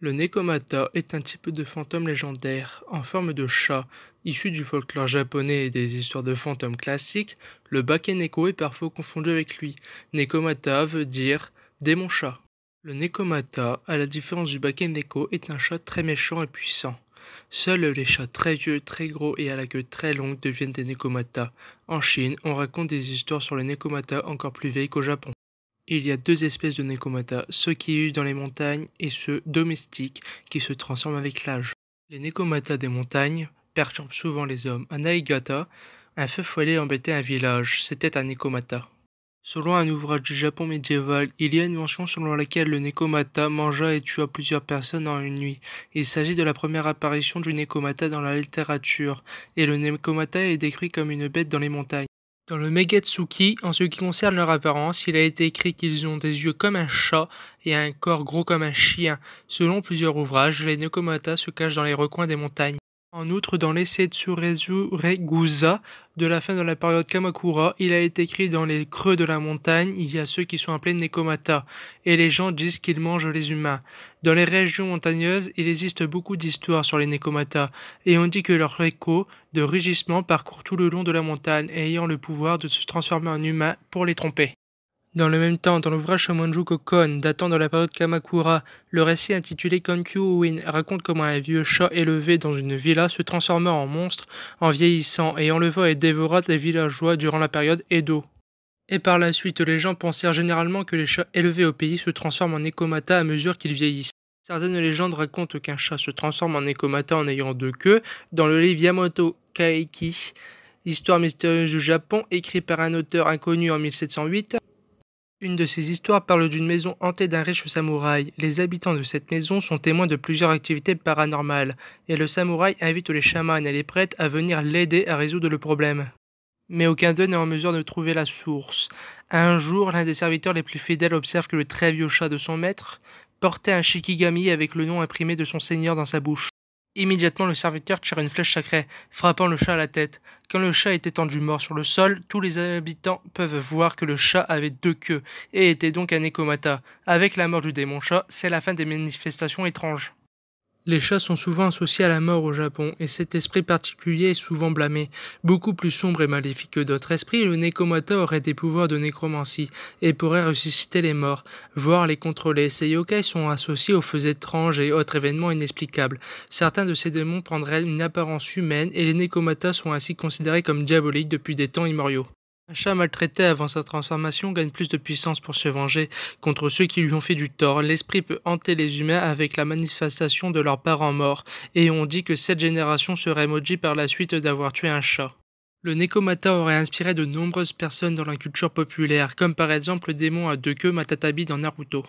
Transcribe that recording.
Le Nekomata est un type de fantôme légendaire, en forme de chat. Issu du folklore japonais et des histoires de fantômes classiques, le Bakeneko est parfois confondu avec lui. Nekomata veut dire démon chat. Le Nekomata, à la différence du Bakeneko, est un chat très méchant et puissant. Seuls les chats très vieux, très gros et à la queue très longue deviennent des Nekomata. En Chine, on raconte des histoires sur les Nekomata encore plus vieilles qu'au Japon il y a deux espèces de Nekomata, ceux qui vivent dans les montagnes et ceux domestiques qui se transforment avec l'âge. Les Nekomata des montagnes perturbent souvent les hommes. Un Aigata, un feu follet embêtait un village, c'était un Nekomata. Selon un ouvrage du Japon médiéval, il y a une mention selon laquelle le Nekomata mangea et tua plusieurs personnes en une nuit. Il s'agit de la première apparition du Nekomata dans la littérature, et le Nekomata est décrit comme une bête dans les montagnes. Dans le Megatsuki, en ce qui concerne leur apparence, il a été écrit qu'ils ont des yeux comme un chat et un corps gros comme un chien. Selon plusieurs ouvrages, les Nekomata se cachent dans les recoins des montagnes. En outre, dans l'essai Tsurezu Reguza de la fin de la période Kamakura, il a été écrit dans les creux de la montagne, il y a ceux qui sont appelés Nekomata, et les gens disent qu'ils mangent les humains. Dans les régions montagneuses, il existe beaucoup d'histoires sur les Nekomata, et on dit que leur écho de rugissement parcourt tout le long de la montagne, ayant le pouvoir de se transformer en humain pour les tromper. Dans le même temps, dans l'ouvrage Shomonju Kokon, datant de la période Kamakura, le récit intitulé Win raconte comment un vieux chat élevé dans une villa se transforma en monstre en vieillissant et enleva et dévora les villageois durant la période Edo. Et par la suite, les gens pensèrent généralement que les chats élevés au pays se transforment en Ekomata à mesure qu'ils vieillissent. Certaines légendes racontent qu'un chat se transforme en Ekomata en ayant deux queues. Dans le livre Yamato Kaiki, Histoire mystérieuse du Japon, écrit par un auteur inconnu en 1708, une de ces histoires parle d'une maison hantée d'un riche samouraï. Les habitants de cette maison sont témoins de plusieurs activités paranormales, et le samouraï invite les chamans et les prêtres à venir l'aider à résoudre le problème. Mais aucun d'eux n'est en mesure de trouver la source. Un jour, l'un des serviteurs les plus fidèles observe que le très vieux chat de son maître portait un shikigami avec le nom imprimé de son seigneur dans sa bouche. Immédiatement, le serviteur tira une flèche sacrée, frappant le chat à la tête. Quand le chat est étendu mort sur le sol, tous les habitants peuvent voir que le chat avait deux queues et était donc un écomata. Avec la mort du démon chat, c'est la fin des manifestations étranges. Les chats sont souvent associés à la mort au Japon, et cet esprit particulier est souvent blâmé. Beaucoup plus sombre et maléfique que d'autres esprits, le Nekomata aurait des pouvoirs de nécromancie, et pourrait ressusciter les morts, voire les contrôler. Ces yokai sont associés aux faits étranges et autres événements inexplicables. Certains de ces démons prendraient une apparence humaine, et les Nekomata sont ainsi considérés comme diaboliques depuis des temps immoriaux. Un chat maltraité avant sa transformation gagne plus de puissance pour se venger contre ceux qui lui ont fait du tort. L'esprit peut hanter les humains avec la manifestation de leurs parents morts, et on dit que cette génération serait maudite par la suite d'avoir tué un chat. Le Nekomata aurait inspiré de nombreuses personnes dans la culture populaire, comme par exemple le démon à deux queues Matatabi dans Naruto.